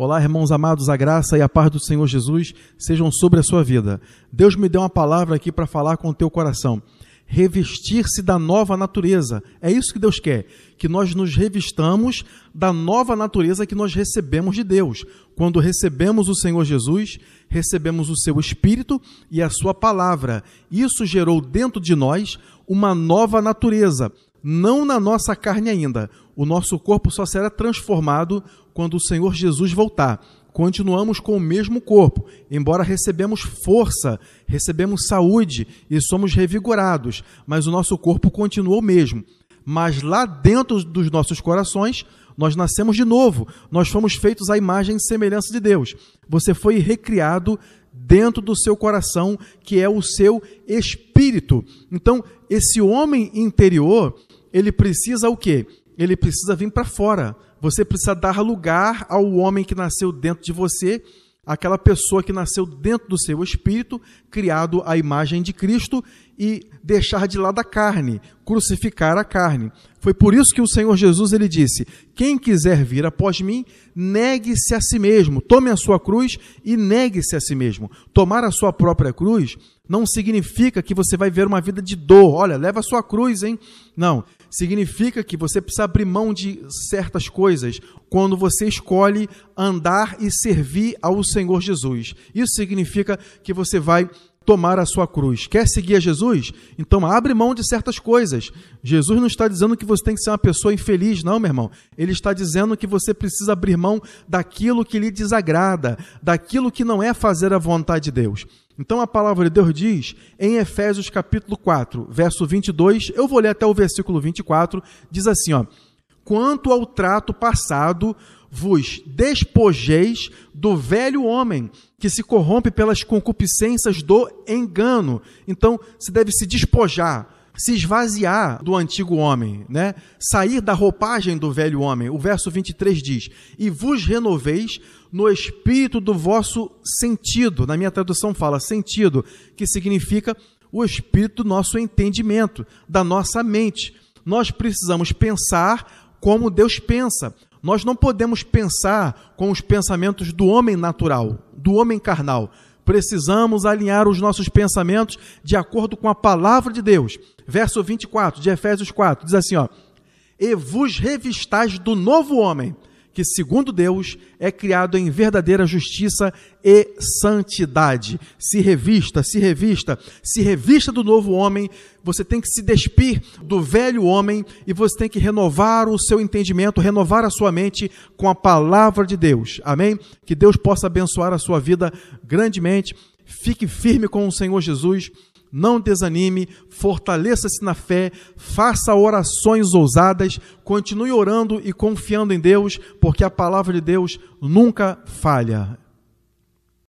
Olá, irmãos amados, a graça e a paz do Senhor Jesus sejam sobre a sua vida. Deus me deu uma palavra aqui para falar com o teu coração. Revestir-se da nova natureza. É isso que Deus quer, que nós nos revistamos da nova natureza que nós recebemos de Deus. Quando recebemos o Senhor Jesus, recebemos o seu Espírito e a sua palavra. Isso gerou dentro de nós uma nova natureza, não na nossa carne ainda. O nosso corpo só será transformado quando o Senhor Jesus voltar. Continuamos com o mesmo corpo, embora recebemos força, recebemos saúde e somos revigorados, mas o nosso corpo continua o mesmo. Mas lá dentro dos nossos corações, nós nascemos de novo, nós fomos feitos à imagem e semelhança de Deus. Você foi recriado dentro do seu coração, que é o seu espírito. Então, esse homem interior, ele precisa o quê? ele precisa vir para fora. Você precisa dar lugar ao homem que nasceu dentro de você, aquela pessoa que nasceu dentro do seu espírito, criado à imagem de Cristo, e deixar de lado a carne, crucificar a carne. Foi por isso que o Senhor Jesus ele disse: Quem quiser vir após mim, negue-se a si mesmo, tome a sua cruz e negue-se a si mesmo. Tomar a sua própria cruz não significa que você vai ver uma vida de dor. Olha, leva a sua cruz, hein? Não, significa que você precisa abrir mão de certas coisas quando você escolhe andar e servir ao Senhor Jesus. Isso significa que você vai tomar a sua cruz. Quer seguir a Jesus? Então abre mão de certas coisas. Jesus não está dizendo que você tem que ser uma pessoa infeliz, não, meu irmão. Ele está dizendo que você precisa abrir mão daquilo que lhe desagrada, daquilo que não é fazer a vontade de Deus. Então a palavra de Deus diz em Efésios capítulo 4, verso 22, eu vou ler até o versículo 24, diz assim, ó: Quanto ao trato passado, vos despojeis do velho homem que se corrompe pelas concupiscências do engano. Então, se deve se despojar, se esvaziar do antigo homem, né? Sair da roupagem do velho homem. O verso 23 diz: "E vos renoveis no espírito do vosso sentido". Na minha tradução fala sentido, que significa o espírito do nosso entendimento, da nossa mente. Nós precisamos pensar como Deus pensa. Nós não podemos pensar com os pensamentos do homem natural, do homem carnal. Precisamos alinhar os nossos pensamentos de acordo com a palavra de Deus. Verso 24 de Efésios 4 diz assim: ó, E vos revistais do novo homem que, segundo Deus, é criado em verdadeira justiça e santidade. Se revista, se revista, se revista do novo homem, você tem que se despir do velho homem e você tem que renovar o seu entendimento, renovar a sua mente com a palavra de Deus. Amém? Que Deus possa abençoar a sua vida grandemente. Fique firme com o Senhor Jesus não desanime, fortaleça-se na fé, faça orações ousadas, continue orando e confiando em Deus, porque a palavra de Deus nunca falha.